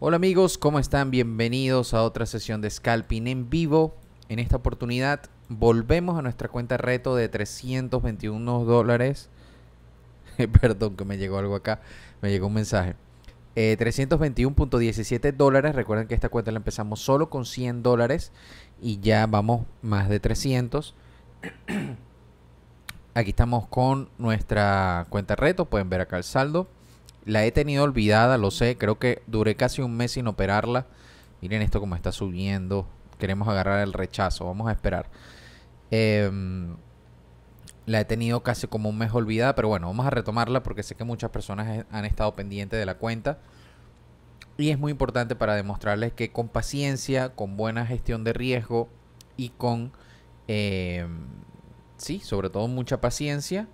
Hola amigos, ¿cómo están? Bienvenidos a otra sesión de Scalping en vivo. En esta oportunidad volvemos a nuestra cuenta reto de 321 dólares. Perdón que me llegó algo acá, me llegó un mensaje. 321.17 eh, dólares, recuerden que esta cuenta la empezamos solo con 100 dólares y ya vamos más de 300. Aquí estamos con nuestra cuenta reto, pueden ver acá el saldo. La he tenido olvidada, lo sé. Creo que duré casi un mes sin operarla. Miren esto como está subiendo. Queremos agarrar el rechazo. Vamos a esperar. Em, la he tenido casi como un mes olvidada, pero bueno, vamos a retomarla porque sé que muchas personas han estado pendientes de la cuenta. Y es muy importante para demostrarles que con paciencia, con buena gestión de riesgo y con, em, sí, sobre todo mucha paciencia,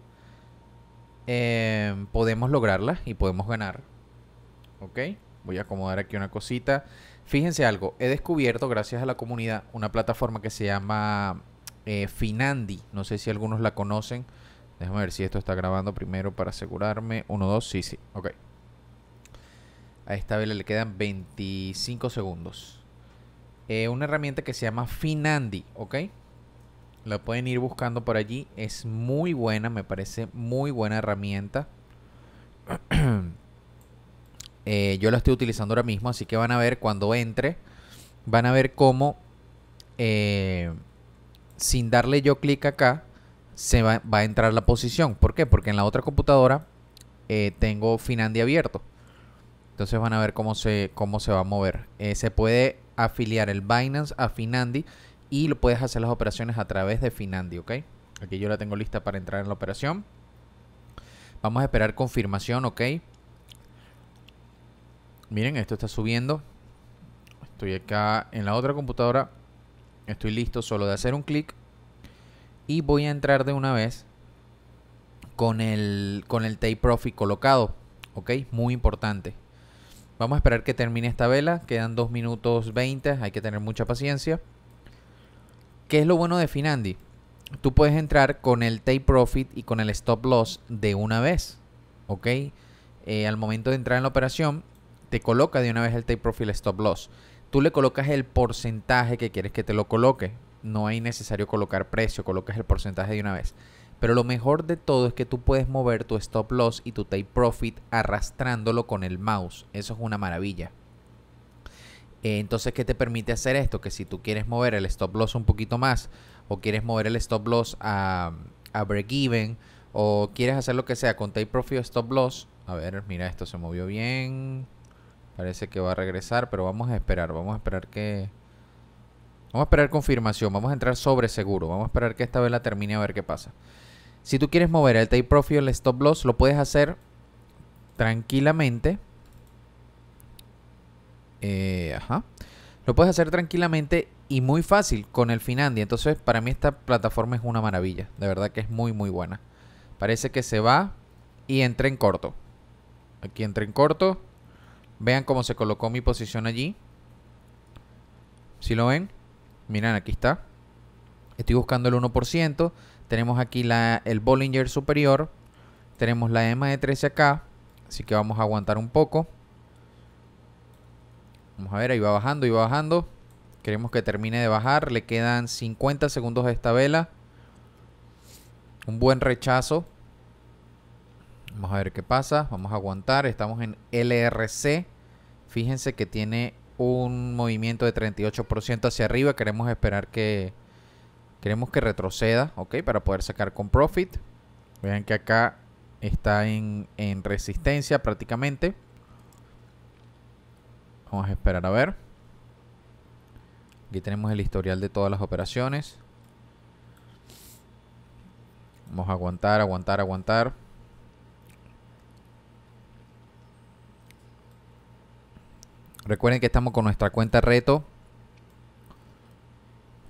Em, podemos lograrla y podemos ganar. ¿Ok? Voy a acomodar aquí una cosita. Fíjense algo, he descubierto gracias a la comunidad una plataforma que se llama eh, Finandi. No sé si algunos la conocen. Déjame ver si esto está grabando primero para asegurarme. 1, 2, sí, sí. Ok. A esta vela le quedan 25 segundos. Eh, una herramienta que se llama Finandi, ¿ok? La pueden ir buscando por allí. Es muy buena, me parece muy buena herramienta. Eh, yo la estoy utilizando ahora mismo, así que van a ver cuando entre, van a ver cómo eh, sin darle yo clic acá, se va, va, a entrar la posición. ¿Por qué? Porque en la otra computadora eh, tengo Finandi abierto. Entonces van a ver cómo se, cómo se va a mover. se puede afiliar el Binance a Finandi y lo puedes hacer las operaciones a través de Finandi, ¿ok? Aquí yo la tengo lista para entrar en la operación. Vamos a esperar confirmación, ¿ok? Miren, esto está subiendo. Estoy acá en la otra computadora. Estoy listo solo de hacer un clic. Y voy a entrar de una vez con el, con el Take Profit colocado. ¿Ok? Muy importante. Vamos a esperar que termine esta vela. Quedan 2 minutos 20. Hay que tener mucha paciencia. ¿Qué es lo bueno de Finandi? Tú puedes entrar con el take profit y con el stop loss de una vez. ¿Ok? Eh, al momento de entrar en la operación, te coloca de una vez el take profit y el stop loss. Tú le colocas el porcentaje que quieres que te lo coloque. No es necesario colocar precio, colocas el porcentaje de una vez. Pero lo mejor de todo es que tú puedes mover tu stop loss y tu take profit arrastrándolo con el mouse. Eso es una maravilla. Eh, entonces, ¿qué te permite hacer esto? Que si tú quieres mover el stop loss un poquito más o quieres mover el stop loss a, break even o quieres hacer lo que sea con take profit o stop loss. A ver, mira, esto se movió bien. Parece que va a regresar, pero vamos a esperar. Vamos a esperar que... Vamos a esperar confirmación. Vamos a entrar sobre seguro. Vamos a esperar que esta vela termine a ver qué pasa. Si tú quieres mover el take profit o el stop loss, lo puedes hacer tranquilamente eh, ajá. Lo puedes hacer tranquilamente y muy fácil con el finandia Entonces, para mí esta plataforma es una maravilla. De verdad que es muy, muy buena. Parece que se va y entra en corto. Aquí entra en corto. Vean cómo se colocó mi posición allí. Si lo ven, miren, aquí está. Estoy buscando el 1%. Tenemos aquí el Bollinger superior. Tenemos la EMA de 13 acá. Así que vamos a aguantar un poco. Vamos a ver, ahí va bajando, y bajando. Queremos que termine de bajar. Le quedan 50 segundos a esta vela. Un buen rechazo. Vamos a ver qué pasa. Vamos a aguantar. Estamos en LRC. Fíjense que tiene un movimiento de 38% hacia arriba. Queremos esperar que... Queremos que retroceda, ¿ok? Para poder sacar con profit. Vean que acá está en, en resistencia prácticamente. Vamos a esperar a ver. Aquí tenemos el historial de todas las operaciones. Vamos a aguantar, aguantar, aguantar. Recuerden que estamos con nuestra cuenta reto.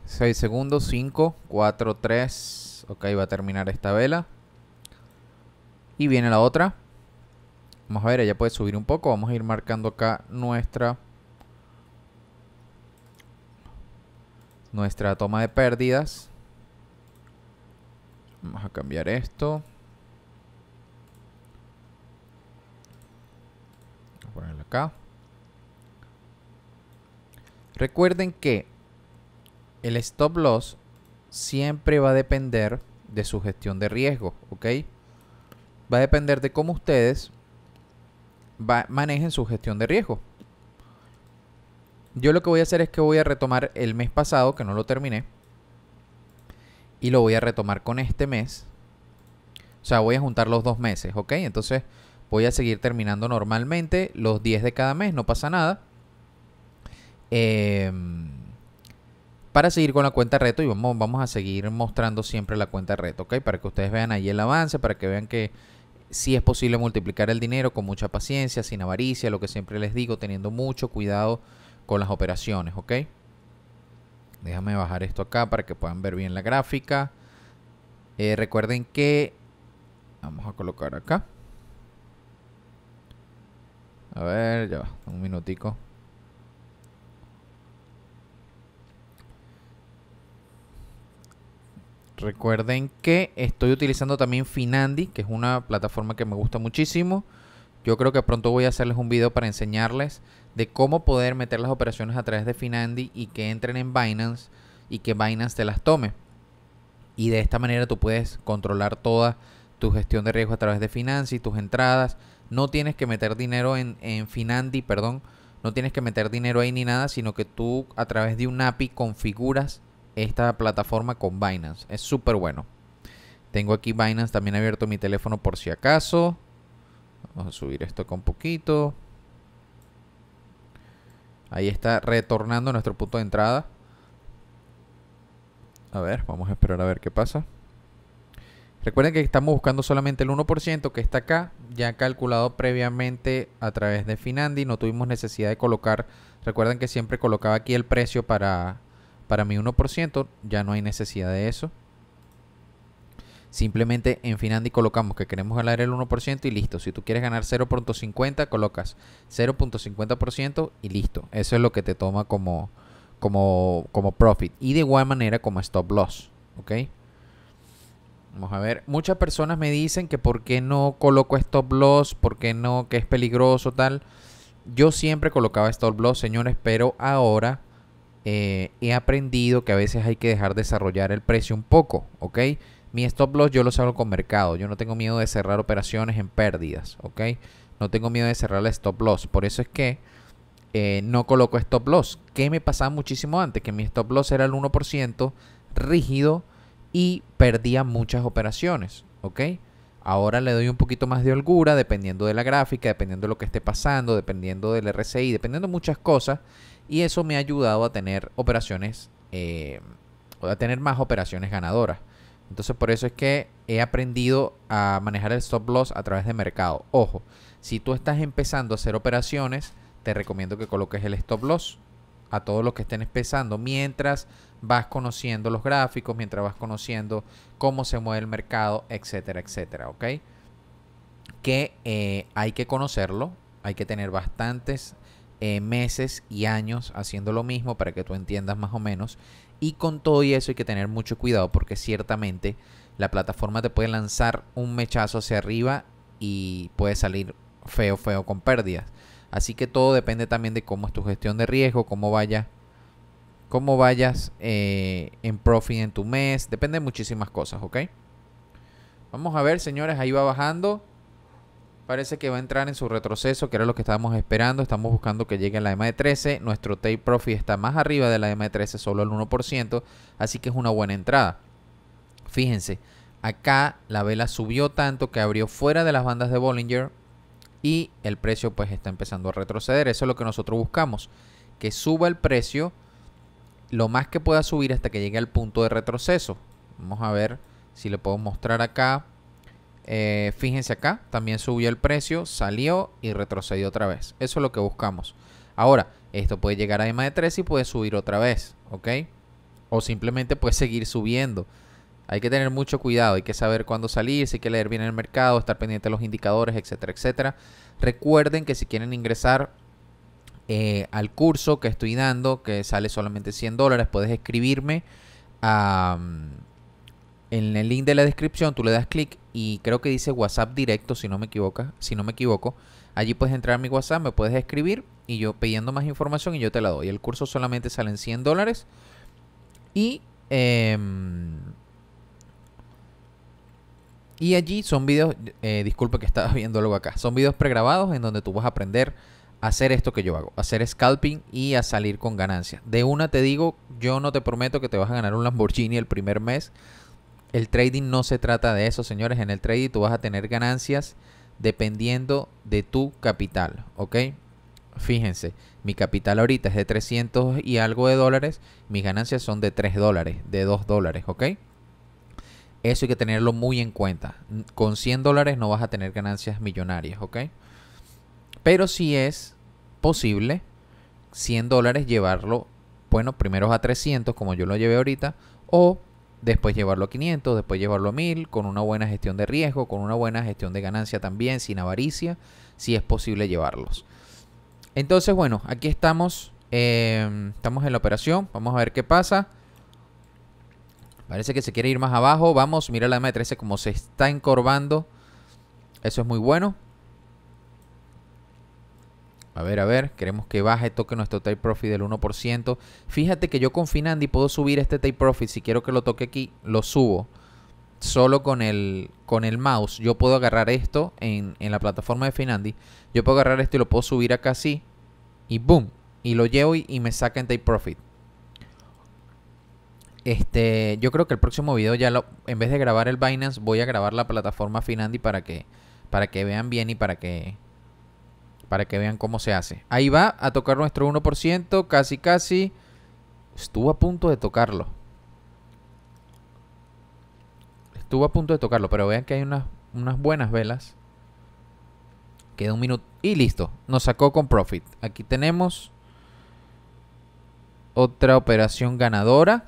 6 segundos, 5, 4, 3. Ok, va a terminar esta vela. Y viene la otra. Vamos a ver, ella puede subir un poco. Vamos a ir marcando acá nuestra... Nuestra toma de pérdidas. Vamos a cambiar esto. Vamos a ponerlo acá. Recuerden que el stop loss siempre va a depender de su gestión de riesgo, ¿ok? Va a depender de cómo ustedes manejen su gestión de riesgo. Yo lo que voy a hacer es que voy a retomar el mes pasado, que no lo terminé, y lo voy a retomar con este mes. O sea, voy a juntar los dos meses, ¿ok? Entonces voy a seguir terminando normalmente los 10 de cada mes, no pasa nada. Em, para seguir con la cuenta reto y vamos, vamos a seguir mostrando siempre la cuenta reto, ¿ok? Para que ustedes vean ahí el avance, para que vean que si es posible multiplicar el dinero con mucha paciencia, sin avaricia, lo que siempre les digo, teniendo mucho cuidado con las operaciones, ¿ok? Déjame bajar esto acá para que puedan ver bien la gráfica. Eh, recuerden que... Vamos a colocar acá. A ver, ya un minutico. Recuerden que estoy utilizando también Finandi, que es una plataforma que me gusta muchísimo. Yo creo que pronto voy a hacerles un video para enseñarles de cómo poder meter las operaciones a través de Finandi y que entren en Binance y que Binance te las tome. Y de esta manera tú puedes controlar toda tu gestión de riesgo a través de y tus entradas. No tienes que meter dinero en, en Finandi, perdón. No tienes que meter dinero ahí ni nada, sino que tú a través de un API configuras esta plataforma con Binance. Es súper bueno. Tengo aquí Binance también abierto mi teléfono por si acaso. Vamos a subir esto con poquito. Ahí está retornando nuestro punto de entrada. A ver, vamos a esperar a ver qué pasa. Recuerden que estamos buscando solamente el 1% que está acá, ya calculado previamente a través de Finandi. No tuvimos necesidad de colocar, recuerden que siempre colocaba aquí el precio para para mi 1% ya no hay necesidad de eso. Simplemente en Finandi colocamos que queremos ganar el 1% y listo. Si tú quieres ganar 0.50, colocas 0.50% y listo. Eso es lo que te toma como, como, como profit. Y de igual manera como stop loss. ¿Ok? Vamos a ver. Muchas personas me dicen que por qué no coloco stop loss, por qué no, que es peligroso, tal. Yo siempre colocaba stop loss, señores, pero ahora eh, he aprendido que a veces hay que dejar desarrollar el precio un poco, ¿ok? Mi stop loss yo lo salgo con mercado, yo no tengo miedo de cerrar operaciones en pérdidas, ¿ok? No tengo miedo de cerrar el stop loss, por eso es que eh, no coloco stop loss. ¿Qué me pasaba muchísimo antes? Que mi stop loss era el 1% rígido y perdía muchas operaciones, ¿ok? Ahora le doy un poquito más de holgura dependiendo de la gráfica, dependiendo de lo que esté pasando, dependiendo del RSI, dependiendo de muchas cosas y eso me ha ayudado a tener operaciones, eh, a tener más operaciones ganadoras. Entonces por eso es que he aprendido a manejar el stop loss a través de mercado. Ojo, si tú estás empezando a hacer operaciones, te recomiendo que coloques el stop loss a todos los que estén empezando mientras vas conociendo los gráficos, mientras vas conociendo cómo se mueve el mercado, etcétera, etcétera, ¿ok? Que eh, hay que conocerlo, hay que tener bastantes eh, meses y años haciendo lo mismo para que tú entiendas más o menos. Y con todo y eso hay que tener mucho cuidado porque ciertamente la plataforma te puede lanzar un mechazo hacia arriba y puede salir feo, feo con pérdidas. Así que todo depende también de cómo es tu gestión de riesgo, cómo vaya, cómo vayas eh, en profit en tu mes. Depende de muchísimas cosas, ¿ok? Vamos a ver, señores, ahí va bajando. Parece que va a entrar en su retroceso, que era lo que estábamos esperando. Estamos buscando que llegue a la de 13 Nuestro take profit está más arriba de la de 13 solo el 1%. Así que es una buena entrada. Fíjense, acá la vela subió tanto que abrió fuera de las bandas de Bollinger y el precio pues está empezando a retroceder. Eso es lo que nosotros buscamos, que suba el precio lo más que pueda subir hasta que llegue al punto de retroceso. Vamos a ver si le puedo mostrar acá eh, fíjense acá, también subió el precio, salió y retrocedió otra vez. Eso es lo que buscamos. Ahora, esto puede llegar a EMA de 3 y puede subir otra vez, ¿ok? O simplemente puede seguir subiendo. Hay que tener mucho cuidado, hay que saber cuándo salir, hay que leer bien el mercado, estar pendiente de los indicadores, etcétera, etcétera. Recuerden que si quieren ingresar eh, al curso que estoy dando, que sale solamente 100 dólares, puedes escribirme a... Mm, en el link de la descripción tú le das clic y creo que dice WhatsApp directo, si no me equivoco, si no me equivoco. Allí puedes entrar a mi WhatsApp, me puedes escribir y yo pidiendo más información y yo te la doy. El curso solamente sale en 100 dólares y em, y allí son videos, eh, disculpe que estaba viendo algo acá, son videos pregrabados en donde tú vas a aprender a hacer esto que yo hago, hacer scalping y a salir con ganancias. De una te digo, yo no te prometo que te vas a ganar un Lamborghini el primer mes, el trading no se trata de eso, señores. En el trading tú vas a tener ganancias dependiendo de tu capital, ¿ok? Fíjense, mi capital ahorita es de 300 y algo de dólares, mis ganancias son de 3 dólares, de 2 dólares, ¿ok? Eso hay que tenerlo muy en cuenta. Con 100 dólares no vas a tener ganancias millonarias, ¿ok? Pero si sí es posible 100 dólares llevarlo, bueno, primero a 300 como yo lo llevé ahorita, o después llevarlo a 500, después llevarlo a 1000, con una buena gestión de riesgo, con una buena gestión de ganancia también, sin avaricia, si es posible llevarlos. Entonces, bueno, aquí estamos, em, estamos en la operación, vamos a ver qué pasa. Parece que se quiere ir más abajo, vamos, mira la M13 como se está encorvando, eso es muy bueno. A ver, a ver, queremos que baje, toque nuestro take profit del 1%. Fíjate que yo con Finandi puedo subir este take profit. Si quiero que lo toque aquí, lo subo. Solo con el, con el mouse. Yo puedo agarrar esto en, en la plataforma de Finandi. Yo puedo agarrar esto y lo puedo subir acá así. Y boom. Y lo llevo y, me saca en take profit. Este, yo creo que el próximo video ya lo, en vez de grabar el Binance, voy a grabar la plataforma Finandi para que, para que vean bien y para que para que vean cómo se hace. Ahí va a tocar nuestro 1%, casi casi. Estuvo a punto de tocarlo. Estuvo a punto de tocarlo, pero vean que hay unas, buenas velas. Queda un minuto y listo. Nos sacó con profit. Aquí tenemos otra operación ganadora.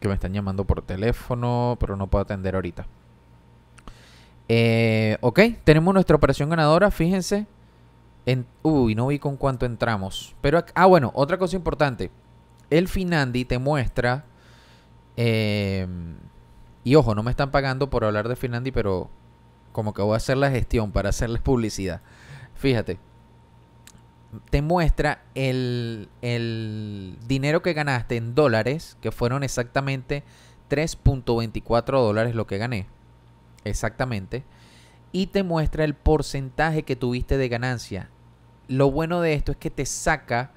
Que me están llamando por teléfono, pero no puedo atender ahorita. Eh, ok, tenemos nuestra operación ganadora, fíjense uy, no vi con cuánto entramos. Pero, ah, bueno, otra cosa importante. El Finandi te muestra... Em, y ojo, no me están pagando por hablar de Finandi, pero como que voy a hacer la gestión para hacerles publicidad. Fíjate. Te muestra el, el dinero que ganaste en dólares, que fueron exactamente 3.24 dólares lo que gané. Exactamente. Y te muestra el porcentaje que tuviste de ganancia lo bueno de esto es que te saca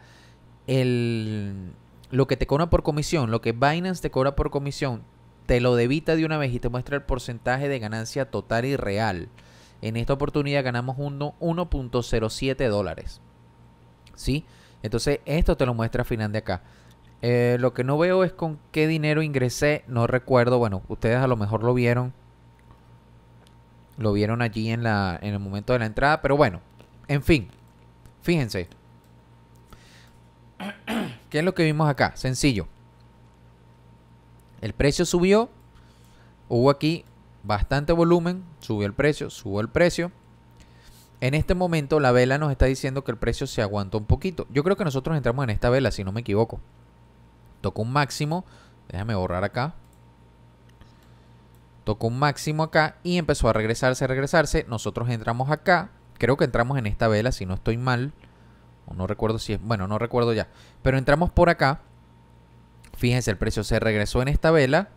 el, lo que te cobra por comisión, lo que Binance te cobra por comisión, te lo debita de una vez y te muestra el porcentaje de ganancia total y real. En esta oportunidad ganamos 1.07 dólares. ¿Sí? Entonces esto te lo muestra al final de acá. Eh, lo que no veo es con qué dinero ingresé, no recuerdo. Bueno, ustedes a lo mejor lo vieron. Lo vieron allí en, la, en el momento de la entrada, pero bueno, en fin. Fíjense. ¿Qué es lo que vimos acá? Sencillo. El precio subió. Hubo aquí bastante volumen. Subió el precio, subió el precio. En este momento la vela nos está diciendo que el precio se aguantó un poquito. Yo creo que nosotros entramos en esta vela, si no me equivoco. Tocó un máximo. Déjame borrar acá. Tocó un máximo acá y empezó a regresarse, regresarse. Nosotros entramos acá creo que entramos en esta vela, si no estoy mal. O no recuerdo si es. Bueno, no recuerdo ya. Pero entramos por acá. Fíjense, el precio se regresó en esta vela.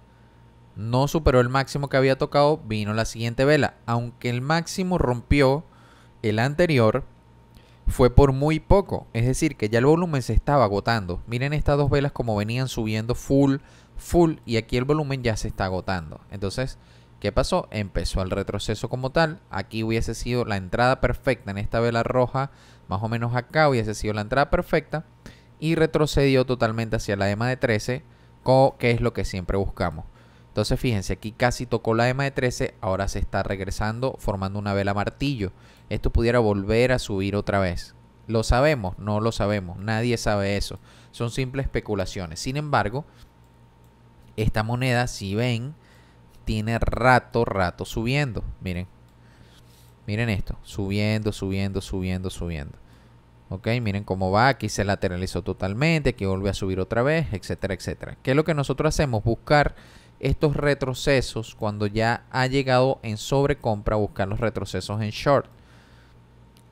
No superó el máximo que había tocado. Vino la siguiente vela. Aunque el máximo rompió el anterior. Fue por muy poco. Es decir, que ya el volumen se estaba agotando. Miren estas dos velas como venían subiendo full, full. Y aquí el volumen ya se está agotando. Entonces, ¿Qué pasó? Empezó el retroceso como tal. Aquí hubiese sido la entrada perfecta en esta vela roja, más o menos acá hubiese sido la entrada perfecta. Y retrocedió totalmente hacia la EMA de 13, que es lo que siempre buscamos. Entonces fíjense, aquí casi tocó la EMA de 13, ahora se está regresando formando una vela martillo. Esto pudiera volver a subir otra vez. ¿Lo sabemos? No lo sabemos, nadie sabe eso. Son simples especulaciones. Sin embargo, esta moneda, si ven, tiene rato, rato subiendo. Miren. Miren esto. Subiendo, subiendo, subiendo, subiendo. Ok, miren cómo va. Aquí se lateralizó totalmente. que vuelve a subir otra vez, etcétera, etcétera. ¿Qué es lo que nosotros hacemos? Buscar estos retrocesos cuando ya ha llegado en sobrecompra. Buscar los retrocesos en short.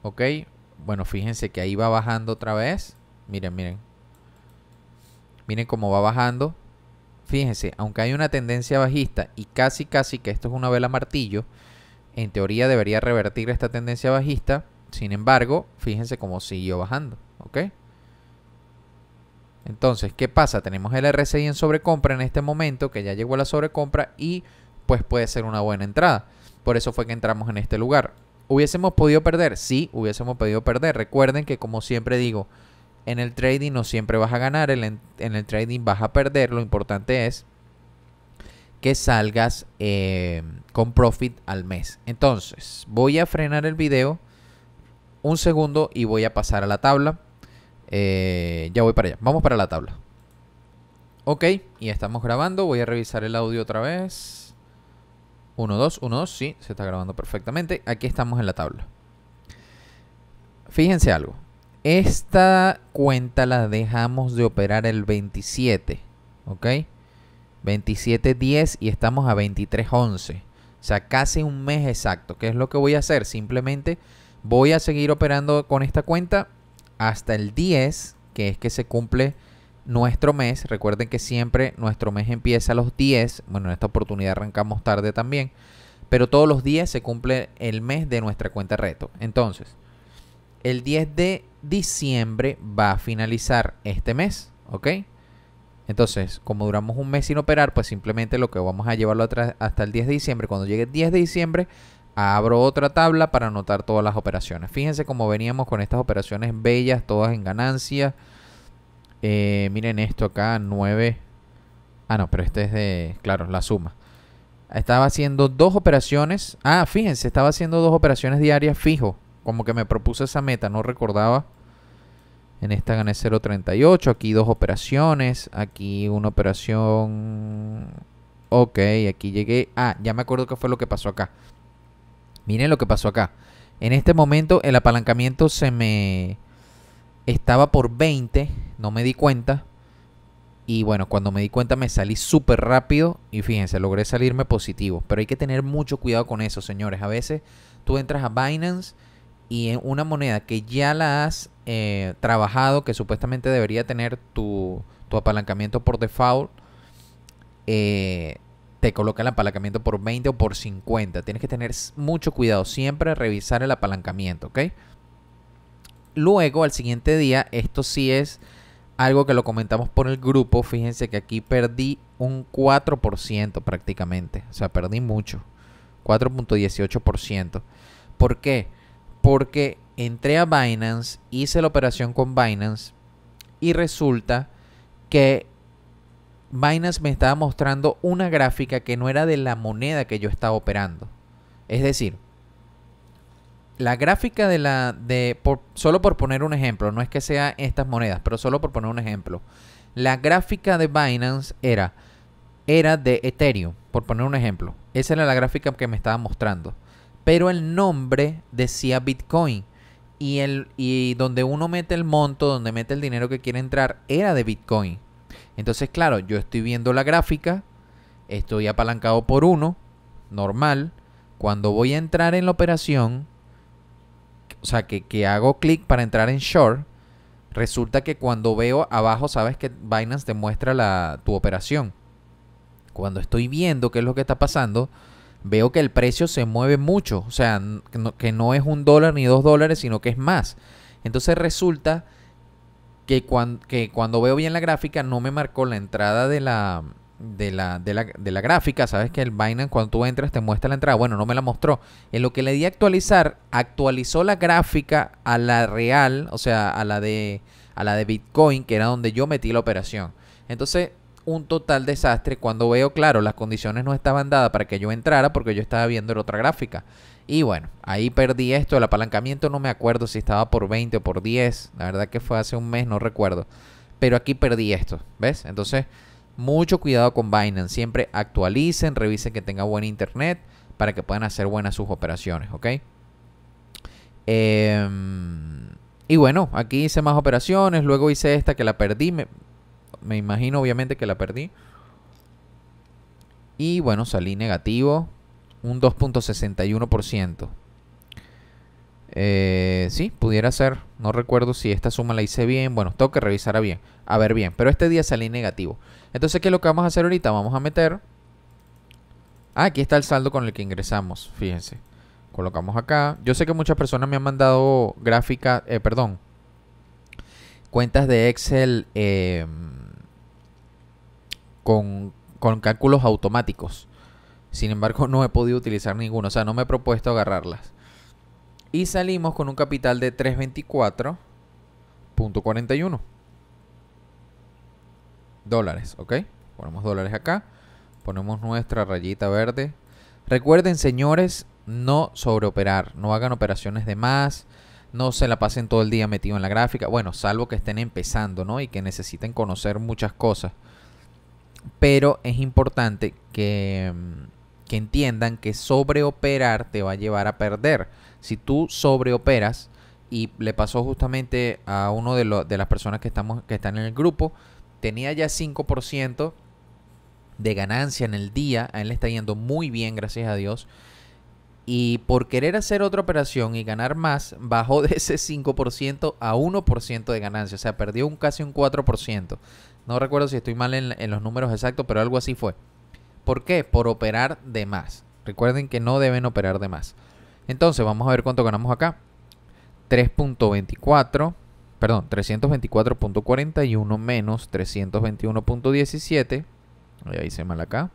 Ok, bueno, fíjense que ahí va bajando otra vez. Miren, miren. Miren cómo va bajando fíjense, aunque hay una tendencia bajista y casi casi que esto es una vela martillo, en teoría debería revertir esta tendencia bajista, sin embargo, fíjense cómo siguió bajando, ¿ok? Entonces, ¿qué pasa? Tenemos el RSI en sobrecompra en este momento, que ya llegó a la sobrecompra y pues puede ser una buena entrada. Por eso fue que entramos en este lugar. ¿Hubiésemos podido perder? Sí, hubiésemos podido perder. Recuerden que como siempre digo, en el trading no siempre vas a ganar, en el trading vas a perder. Lo importante es que salgas eh, con profit al mes. Entonces, voy a frenar el video un segundo y voy a pasar a la tabla. Eh, ya voy para allá. Vamos para la tabla. Ok, y estamos grabando. Voy a revisar el audio otra vez. 1, 2, 1, 2. Sí, se está grabando perfectamente. Aquí estamos en la tabla. Fíjense algo. Esta cuenta la dejamos de operar el 27, ¿ok? 27.10 y estamos a 23.11. O sea, casi un mes exacto. ¿Qué es lo que voy a hacer? Simplemente voy a seguir operando con esta cuenta hasta el 10, que es que se cumple nuestro mes. Recuerden que siempre nuestro mes empieza a los 10. Bueno, en esta oportunidad arrancamos tarde también. Pero todos los días se cumple el mes de nuestra cuenta reto. Entonces, el 10 de diciembre va a finalizar este mes, ¿ok? Entonces, como duramos un mes sin operar, pues simplemente lo que vamos a llevarlo hasta el 10 de diciembre. Cuando llegue el 10 de diciembre, abro otra tabla para anotar todas las operaciones. Fíjense cómo veníamos con estas operaciones bellas, todas en ganancia. Eh, miren esto acá, 9. Ah, no, pero este es de, claro, la suma. Estaba haciendo dos operaciones. Ah, fíjense, estaba haciendo dos operaciones diarias fijo como que me propuse esa meta, no recordaba. En esta gané 0.38, aquí dos operaciones, aquí una operación... Ok, aquí llegué... Ah, ya me acuerdo qué fue lo que pasó acá. Miren lo que pasó acá. En este momento el apalancamiento se me... Estaba por 20, no me di cuenta. Y bueno, cuando me di cuenta me salí súper rápido y fíjense, logré salirme positivo. Pero hay que tener mucho cuidado con eso, señores. A veces tú entras a Binance y en una moneda que ya la has eh, trabajado, que supuestamente debería tener tu, apalancamiento por default, eh, te coloca el apalancamiento por 20 o por 50. Tienes que tener mucho cuidado, siempre revisar el apalancamiento, ¿ok? Luego, al siguiente día, esto sí es algo que lo comentamos por el grupo. Fíjense que aquí perdí un 4% prácticamente. O sea, perdí mucho. 4.18%. ¿Por qué? porque entré a Binance, hice la operación con Binance y resulta que Binance me estaba mostrando una gráfica que no era de la moneda que yo estaba operando. Es decir, la gráfica de la de solo por poner un ejemplo, no es que sea estas monedas, pero solo por poner un ejemplo. La gráfica de Binance era era de Ethereum, por poner un ejemplo. Esa era la gráfica que me estaba mostrando pero el nombre decía Bitcoin. Y, el, y donde uno mete el monto, donde mete el dinero que quiere entrar, era de Bitcoin. Entonces, claro, yo estoy viendo la gráfica, estoy apalancado por uno, normal. Cuando voy a entrar en la operación, o sea, que, hago clic para entrar en short, resulta que cuando veo abajo, sabes que Binance te muestra la, tu operación. Cuando estoy viendo qué es lo que está pasando, veo que el precio se mueve mucho, o sea, que no es un dólar ni dos dólares, sino que es más. Entonces resulta que, cuando veo bien la gráfica no me marcó la entrada de la, de la, gráfica, sabes que el Binance cuando tú entras te muestra la entrada, bueno, no me la mostró. En lo que le di a actualizar, actualizó la gráfica a la real, o sea, a la de a la de Bitcoin, que era donde yo metí la operación. Entonces, un total desastre cuando veo, claro, las condiciones no estaban dadas para que yo entrara porque yo estaba viendo la otra gráfica. Y bueno, ahí perdí esto, el apalancamiento no me acuerdo si estaba por 20 o por 10, la verdad que fue hace un mes, no recuerdo. Pero aquí perdí esto, ¿ves? Entonces, mucho cuidado con Binance, siempre actualicen, revisen que tenga buen internet para que puedan hacer buenas sus operaciones, ¿ok? Em, y bueno, aquí hice más operaciones, luego hice esta que la perdí, me, me imagino obviamente que la perdí. Y bueno, salí negativo, un 2.61%. Eh, sí, pudiera ser. No recuerdo si esta suma la hice bien. Bueno, tengo que revisar bien. A ver bien. Pero este día salí negativo. Entonces, ¿qué es lo que vamos a hacer ahorita? Vamos a meter. Ah, aquí está el saldo con el que ingresamos. Fíjense. Colocamos acá. Yo sé que muchas personas me han mandado gráficas. Eh, perdón. Cuentas de Excel. Eh, con, cálculos automáticos. Sin embargo, no he podido utilizar ninguno, o sea, no me he propuesto agarrarlas. Y salimos con un capital de 324.41 dólares, ¿ok? Ponemos dólares acá, ponemos nuestra rayita verde. Recuerden, señores, no sobreoperar, no hagan operaciones de más, no se la pasen todo el día metido en la gráfica, bueno, salvo que estén empezando, ¿no? Y que necesiten conocer muchas cosas. Pero es importante que, mm, que entiendan que sobreoperar te va a llevar a perder. Si tú sobreoperas, y le pasó justamente a uno de, de las personas que, estamos, que están en el grupo, tenía ya 5% de ganancia en el día, a él le está yendo muy bien, gracias a Dios, y por querer hacer otra operación y ganar más, bajó de ese 5% a 1% de ganancia. O sea, perdió un, casi un 4%. No recuerdo si estoy mal en, los números exactos, pero algo así fue. ¿Por qué? Por operar de más. Recuerden que no deben operar de más. Entonces, vamos a ver cuánto ganamos acá. 3.24, perdón, 324.41 menos 321.17. Ahí hice mal acá.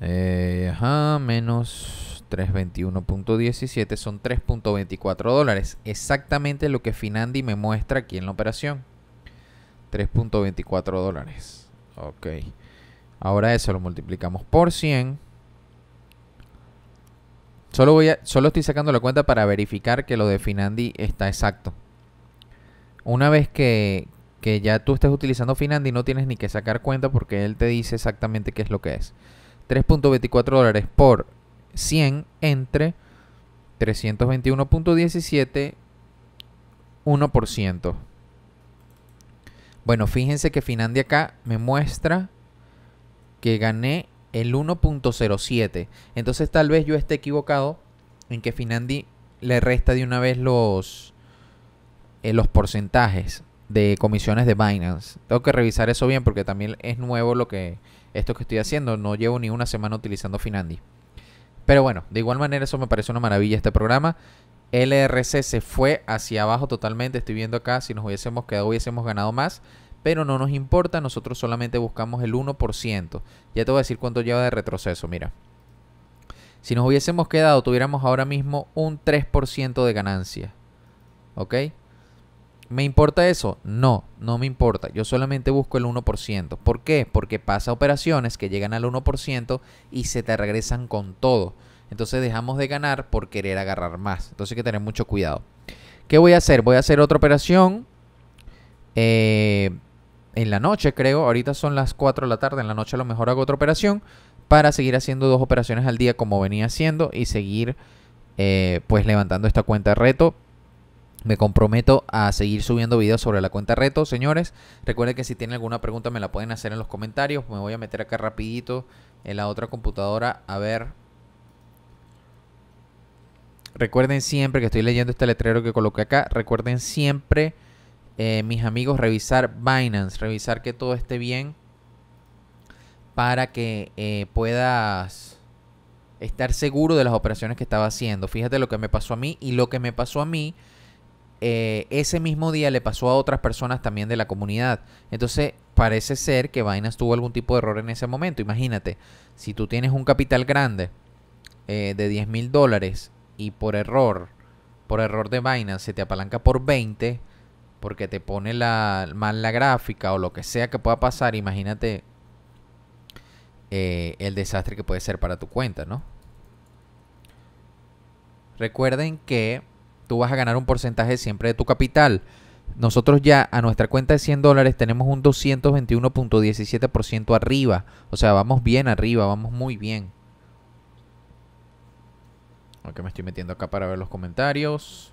Eh, ajá, menos 321.17 son 3.24 dólares. Exactamente lo que Finandi me muestra aquí en la operación. 3.24 dólares. Ok. Ahora eso lo multiplicamos por 100. Solo, voy a, solo estoy sacando la cuenta para verificar que lo de Finandi está exacto. Una vez que, que ya tú estés utilizando Finandi no tienes ni que sacar cuenta porque él te dice exactamente qué es lo que es. 3.24 dólares por 100 entre 321.17 1%. Bueno, fíjense que Finandi acá me muestra que gané el 1.07. Entonces tal vez yo esté equivocado en que Finandi le resta de una vez los, eh, los porcentajes de comisiones de Binance. Tengo que revisar eso bien porque también es nuevo lo que, esto que estoy haciendo. No llevo ni una semana utilizando Finandi. Pero bueno, de igual manera eso me parece una maravilla este programa. LRC se fue hacia abajo totalmente. Estoy viendo acá, si nos hubiésemos quedado hubiésemos ganado más. Pero no nos importa, nosotros solamente buscamos el 1%. Ya te voy a decir cuánto lleva de retroceso, mira. Si nos hubiésemos quedado, tuviéramos ahora mismo un 3% de ganancia. ¿Ok? ¿Me importa eso? No, no me importa. Yo solamente busco el 1%. ¿Por qué? Porque pasa operaciones que llegan al 1% y se te regresan con todo. Entonces dejamos de ganar por querer agarrar más. Entonces hay que tener mucho cuidado. ¿Qué voy a hacer? Voy a hacer otra operación eh, en la noche, creo. Ahorita son las 4 de la tarde. En la noche a lo mejor hago otra operación para seguir haciendo dos operaciones al día como venía haciendo y seguir eh, pues levantando esta cuenta de reto me comprometo a seguir subiendo videos sobre la cuenta reto, señores. Recuerden que si tienen alguna pregunta me la pueden hacer en los comentarios. Me voy a meter acá rapidito en la otra computadora a ver. Recuerden siempre que estoy leyendo este letrero que coloqué acá. Recuerden siempre, eh, mis amigos, revisar Binance, revisar que todo esté bien para que eh, puedas estar seguro de las operaciones que estaba haciendo. Fíjate lo que me pasó a mí y lo que me pasó a mí eh, ese mismo día le pasó a otras personas también de la comunidad. Entonces parece ser que Binance tuvo algún tipo de error en ese momento. Imagínate, si tú tienes un capital grande eh, de 10 mil dólares y por error, por error de Binance se te apalanca por 20 porque te pone la, mal la gráfica o lo que sea que pueda pasar, imagínate eh, el desastre que puede ser para tu cuenta, ¿no? Recuerden que tú vas a ganar un porcentaje siempre de tu capital. Nosotros ya a nuestra cuenta de 100 dólares tenemos un 221.17% arriba. O sea, vamos bien arriba, vamos muy bien. Aunque me estoy metiendo acá para ver los comentarios.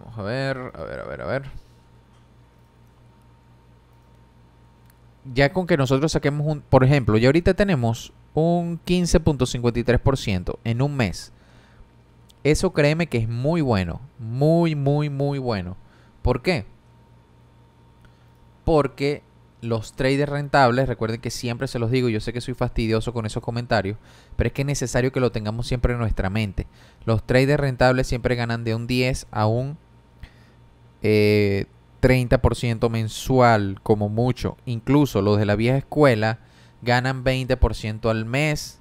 Vamos a ver, a ver, a ver, a ver. Ya con que nosotros saquemos un, por ejemplo, ya ahorita tenemos un 15.53% en un mes. Eso créeme que es muy bueno, muy, muy, muy bueno. ¿Por qué? Porque los traders rentables, recuerden que siempre se los digo, yo sé que soy fastidioso con esos comentarios, pero es que es necesario que lo tengamos siempre en nuestra mente. Los traders rentables siempre ganan de un 10 a un 30% eh, mensual como mucho. Incluso los de la vieja escuela ganan 20% al mes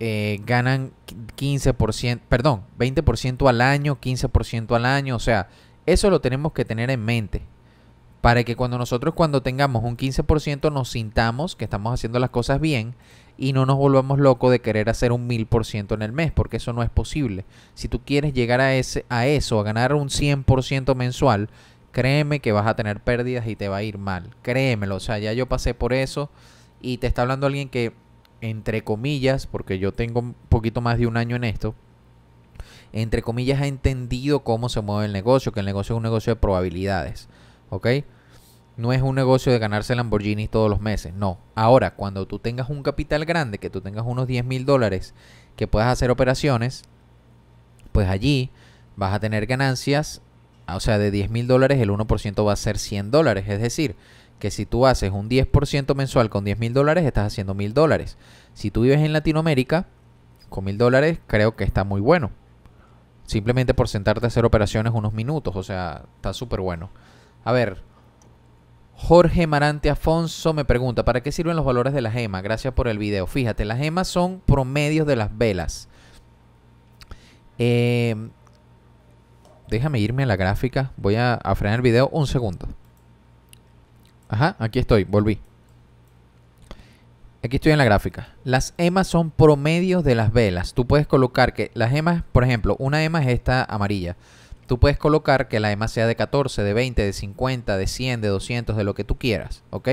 eh, ganan 15%, perdón, 20% al año, 15% al año. O sea, eso lo tenemos que tener en mente. Para que cuando nosotros cuando tengamos un 15% nos sintamos que estamos haciendo las cosas bien y no nos volvamos locos de querer hacer un 1000% en el mes, porque eso no es posible. Si tú quieres llegar a, ese, a eso, a ganar un 100% mensual, créeme que vas a tener pérdidas y te va a ir mal. Créemelo, o sea, ya yo pasé por eso y te está hablando alguien que entre comillas, porque yo tengo un poquito más de un año en esto, entre comillas, ha entendido cómo se mueve el negocio, que el negocio es un negocio de probabilidades, ¿ok? No es un negocio de ganarse Lamborghinis todos los meses, no. Ahora, cuando tú tengas un capital grande, que tú tengas unos 10 mil dólares, que puedas hacer operaciones, pues allí vas a tener ganancias, o sea, de 10 mil dólares el 1% va a ser 100 dólares, es decir, que si tú haces un 10% mensual con 10 mil dólares, estás haciendo mil dólares. Si tú vives en Latinoamérica, con mil dólares creo que está muy bueno. Simplemente por sentarte a hacer operaciones unos minutos, o sea, está súper bueno. A ver, Jorge Marante Afonso me pregunta, ¿para qué sirven los valores de las gema? Gracias por el video. Fíjate, las gemas son promedios de las velas. Eh, déjame irme a la gráfica, voy a frenar el video un segundo. Ajá, aquí estoy, volví. Aquí estoy en la gráfica. Las emas son promedios de las velas. Tú puedes colocar que las emas, por ejemplo, una ema es esta amarilla. Tú puedes colocar que la ema sea de 14, de 20, de 50, de 100, de 200, de lo que tú quieras, ¿ok?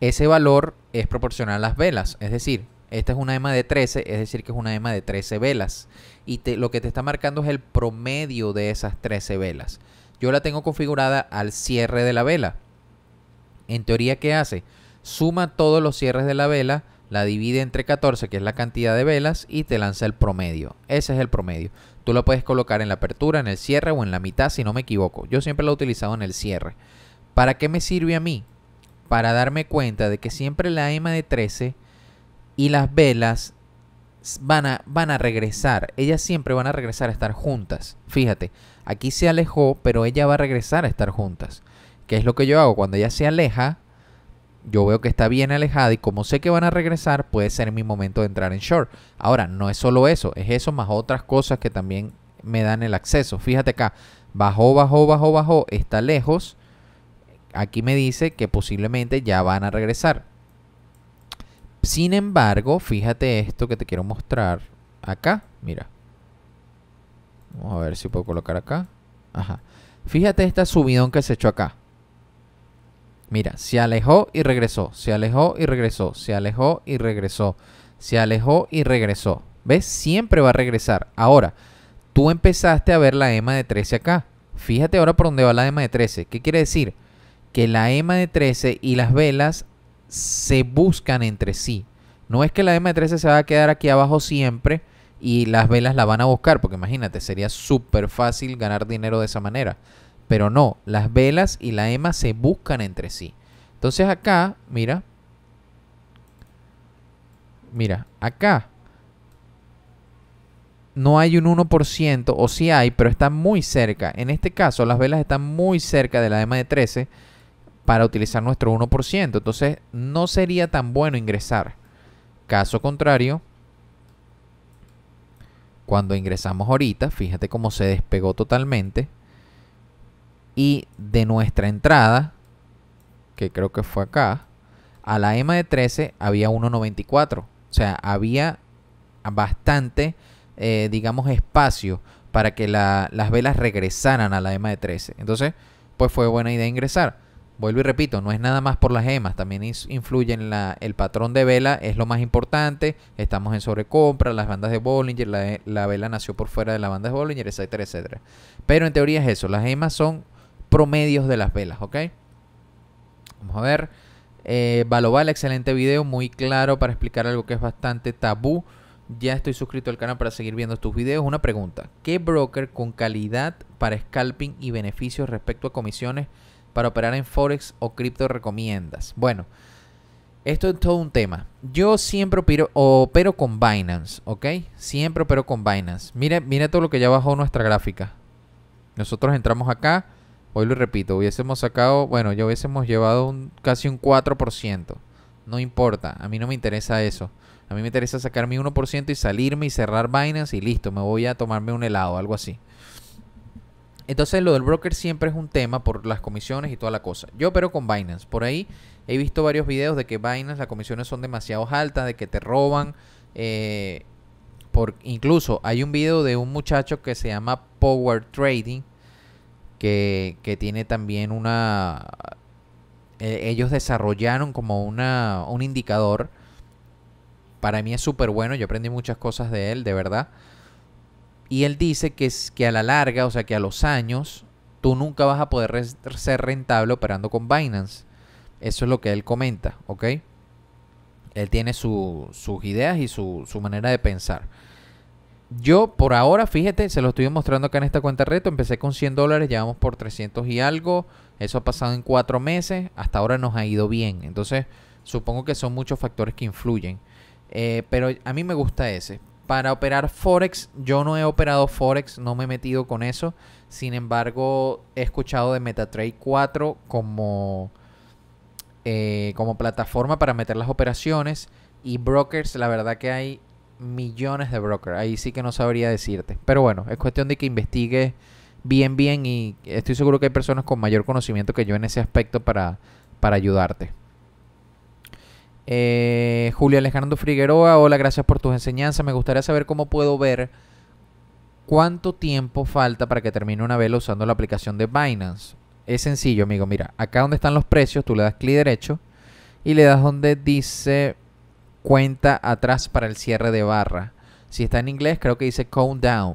Ese valor es proporcional a las velas, es decir, esta es una ema de 13, es decir que es una ema de 13 velas. Y lo que te está marcando es el promedio de esas 13 velas. Yo la tengo configurada al cierre de la vela. En teoría, ¿qué hace? Suma todos los cierres de la vela, la divide entre 14, que es la cantidad de velas, y te lanza el promedio. Ese es el promedio. Tú lo puedes colocar en la apertura, en el cierre o en la mitad, si no me equivoco. Yo siempre lo he utilizado en el cierre. ¿Para qué me sirve a mí? Para darme cuenta de que siempre la EMA de 13 y las velas van a, van a regresar. Ellas siempre van a regresar a estar juntas. Fíjate, aquí se alejó, pero ella va a regresar a estar juntas. ¿Qué es lo que yo hago? Cuando ella se aleja, yo veo que está bien alejada y como sé que van a regresar, puede ser mi momento de entrar en short. Ahora, no es solo eso, es eso más otras cosas que también me dan el acceso. Fíjate acá, bajó, bajó, bajó, bajó, está lejos. Aquí me dice que posiblemente ya van a regresar. Sin embargo, fíjate esto que te quiero mostrar acá, mira. Vamos a ver si puedo colocar acá. Ajá. Fíjate esta subidón que se echó acá. Mira, se alejó y regresó, se alejó y regresó, se alejó y regresó, se alejó y regresó. ¿Ves? Siempre va a regresar. Ahora, tú empezaste a ver la EMA de 13 acá. Fíjate ahora por dónde va la EMA de 13. ¿Qué quiere decir? Que la EMA de 13 y las velas se buscan entre sí. No es que la EMA de 13 se va a quedar aquí abajo siempre y las velas la van a buscar, porque imagínate, sería súper fácil ganar dinero de esa manera. Pero no, las velas y la ema se buscan entre sí. Entonces acá, mira. Mira, acá no hay un 1%, o sí hay, pero está muy cerca. En este caso, las velas están muy cerca de la EMA de 13 para utilizar nuestro 1%. Entonces, no sería tan bueno ingresar. Caso contrario, cuando ingresamos ahorita, fíjate cómo se despegó totalmente. Y de nuestra entrada, que creo que fue acá, a la EMA de 13 había 1.94. O sea, había bastante, eh, digamos, espacio para que las velas regresaran a la EMA de 13. Entonces, pues fue buena idea ingresar. Vuelvo y repito, no es nada más por las EMAs, también influye en la, el patrón de vela, es lo más importante. Estamos en sobrecompra, las bandas de Bollinger, la, la vela nació por fuera de la bandas de Bollinger, etcétera, etcétera. Pero en teoría es eso, las EMAs son promedios de las velas, ¿ok? Vamos a ver. Eh, excelente video, muy claro para explicar algo que es bastante tabú. Ya estoy suscrito al canal para seguir viendo tus videos. Una pregunta, ¿qué broker con calidad para scalping y beneficios respecto a comisiones para operar en Forex o cripto recomiendas? Bueno, esto es todo un tema. Yo siempre opero, con Binance, ¿ok? Siempre opero con Binance. Mire, mira todo lo que ya bajó nuestra gráfica. Nosotros entramos acá Hoy lo repito, hubiésemos sacado, bueno, ya hubiésemos llevado un, casi un 4%. No importa, a mí no me interesa eso. A mí me interesa sacar mi 1% y salirme y cerrar vainas y listo, me voy a tomarme un helado, algo así. Entonces lo del broker siempre es un tema por las comisiones y toda la cosa. Yo pero con Binance. Por ahí he visto varios videos de que Binance las comisiones son demasiado altas, de que te roban. Eh, por, incluso hay un video de un muchacho que se llama Power Trading que, tiene también una... E, ellos desarrollaron como una, un indicador. Para mí es súper bueno, yo aprendí muchas cosas de él, de verdad. Y él dice que, es, que a la larga, o sea, que a los años, tú nunca vas a poder ser rentable operando con Binance. Eso es lo que él comenta, ¿ok? Él tiene sus ideas y su, su manera de pensar. Yo por ahora, fíjate, se lo estoy mostrando acá en esta cuenta reto. Empecé con 100 dólares, llevamos por 300 y algo. Eso ha pasado en cuatro meses. Hasta ahora nos ha ido bien. Entonces, supongo que son muchos factores que influyen. Eh, pero a mí me gusta ese. Para operar Forex, yo no he operado Forex, no me he metido con eso. Sin embargo, he escuchado de MetaTrade 4 como, eh, como plataforma para meter las operaciones. Y brokers, la verdad que hay millones de brokers. Ahí sí que no sabría decirte. Pero bueno, es cuestión de que investigues bien, bien y estoy seguro que hay personas con mayor conocimiento que yo en ese aspecto para, para ayudarte. Eh, Julio Alejandro Figueroa, hola, gracias por tus enseñanzas. Me gustaría saber cómo puedo ver cuánto tiempo falta para que termine una vela usando la aplicación de Binance. Es sencillo, amigo. Mira, acá donde están los precios, tú le das clic derecho y le das donde dice cuenta atrás para el cierre de barra. Si está en inglés, creo que dice countdown.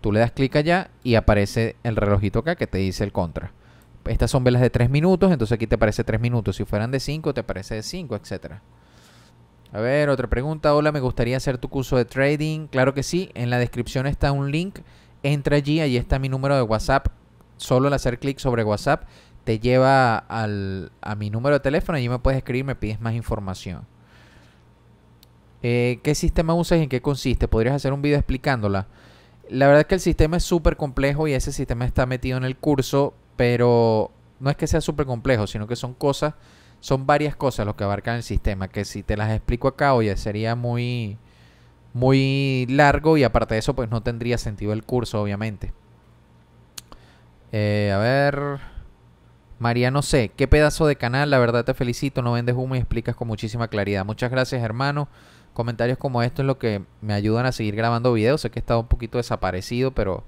Tú le das clic allá y aparece el relojito acá que te dice el contra. Estas son velas de 3 minutos, entonces aquí te aparece 3 minutos. Si fueran de 5, te aparece de 5, etcétera A ver, otra pregunta. Hola, me gustaría hacer tu curso de trading. Claro que sí, en la descripción está un link. Entra allí, allí está mi número de WhatsApp. Solo al hacer clic sobre WhatsApp te lleva al, a mi número de teléfono. Allí me puedes escribir, me pides más información. Eh, ¿Qué sistema usas y en qué consiste? ¿Podrías hacer un video explicándola? La verdad es que el sistema es súper complejo y ese sistema está metido en el curso, pero no es que sea súper complejo, sino que son cosas, son varias cosas lo que abarcan el sistema, que si te las explico acá, oye, sería muy, muy largo y aparte de eso, pues no tendría sentido el curso, obviamente. Eh, a ver. María, no sé, qué pedazo de canal, la verdad te felicito, no vendes humo y explicas con muchísima claridad. Muchas gracias, hermano comentarios como estos es lo que me ayudan a seguir grabando videos. Sé que he estado un poquito desaparecido, pero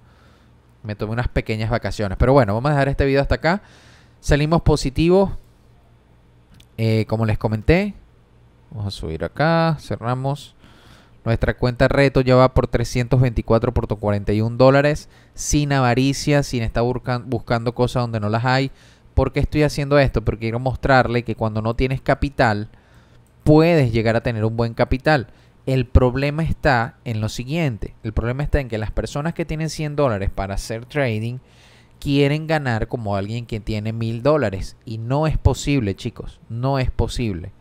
me tomé unas pequeñas vacaciones. Pero bueno, vamos a dejar este video hasta acá. Salimos positivos. Eh, como les comenté, vamos a subir acá, cerramos. Nuestra cuenta reto ya va por 324.41 dólares, sin avaricia, sin estar buscando cosas donde no las hay. ¿Por qué estoy haciendo esto? Porque quiero mostrarle que cuando no tienes capital, puedes llegar a tener un buen capital. El problema está en lo siguiente. El problema está en que las personas que tienen 100 dólares para hacer trading quieren ganar como alguien que tiene 1000 dólares. Y no es posible, chicos. No es posible.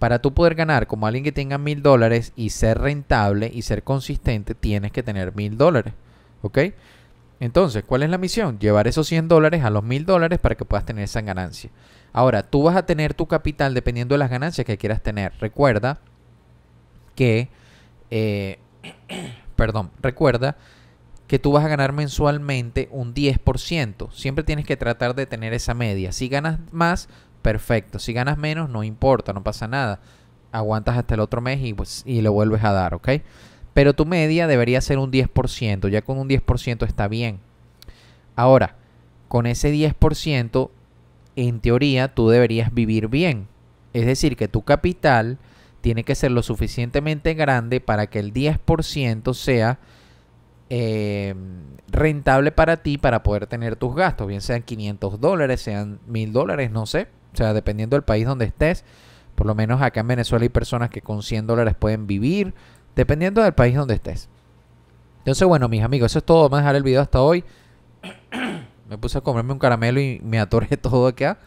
Para tú poder ganar como alguien que tenga 1000 dólares y ser rentable y ser consistente, tienes que tener 1000 dólares. ¿Ok? Entonces, ¿cuál es la misión? Llevar esos 100 dólares a los 1000 dólares para que puedas tener esa ganancia. Ahora, tú vas a tener tu capital dependiendo de las ganancias que quieras tener. Recuerda que, eh, perdón, recuerda que tú vas a ganar mensualmente un 10%. Siempre tienes que tratar de tener esa media. Si ganas más, perfecto. Si ganas menos, no importa, no pasa nada. Aguantas hasta el otro mes y, pues, y lo vuelves a dar, ¿ok? Pero tu media debería ser un 10%. Ya con un 10% está bien. Ahora, con ese 10% en teoría tú deberías vivir bien. Es decir, que tu capital tiene que ser lo suficientemente grande para que el 10% sea em, rentable para ti para poder tener tus gastos, bien sean 500 dólares, sean 1000 dólares, no sé, o sea, dependiendo del país donde estés. Por lo menos acá en Venezuela hay personas que con 100 dólares pueden vivir, dependiendo del país donde estés. Entonces, bueno, mis amigos, eso es todo. Vamos a dejar el video hasta hoy me puse a comerme un caramelo y me atorje todo acá.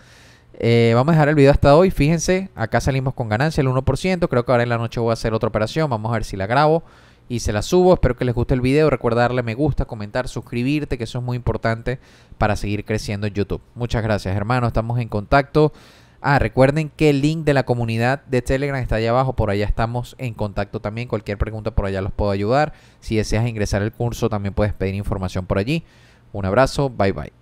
Eh, vamos a dejar el video hasta hoy. Fíjense, acá salimos con ganancia el 1%. Creo que ahora en la noche voy a hacer otra operación. Vamos a ver si la grabo y se la subo. Espero que les guste el video. Recuerda darle me gusta, comentar, suscribirte, que eso es muy importante para seguir creciendo en YouTube. Muchas gracias, hermano. Estamos en contacto. Ah, recuerden que el link de la comunidad de Telegram está allá abajo, por allá estamos en contacto también. Cualquier pregunta por allá los puedo ayudar. Si deseas ingresar al curso también puedes pedir información por allí. Un abrazo, bye bye.